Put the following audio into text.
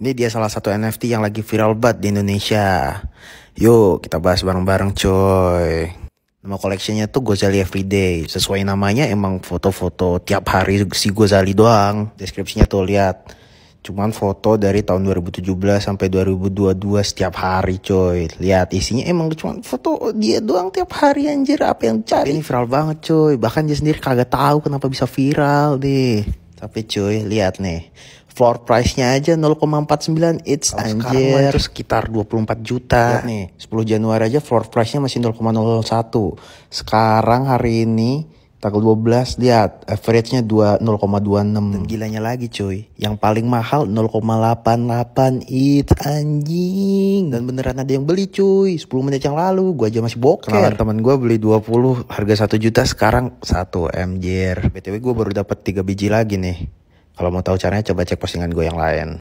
Ini dia salah satu NFT yang lagi viral banget di Indonesia. Yuk kita bahas bareng-bareng coy. Nama koleksinya tuh Gozali Everyday. Sesuai namanya emang foto-foto tiap hari si Gozali doang. Deskripsinya tuh lihat. Cuman foto dari tahun 2017 sampai 2022 setiap hari coy. Lihat isinya emang cuma foto dia doang tiap hari anjir apa yang cari. Ini viral banget coy. Bahkan dia sendiri kagak tahu kenapa bisa viral deh. Tapi coy lihat nih floor price-nya aja 0,49 it's Kalau anjir sekarang sekitar 24 juta Ya, nih 10 Januari aja floor price-nya masih 0,01 sekarang hari ini tanggal 12 lihat average-nya 2 0,26 gilanya lagi cuy yang paling mahal 0,88 it anjing dan beneran ada yang beli cuy 10 menit yang lalu gua aja masih boker kenalan teman gua beli 20 harga 1 juta sekarang 1 MJR BTW gua baru dapat 3 biji lagi nih kalau mau tahu caranya coba cek postingan gue yang lain.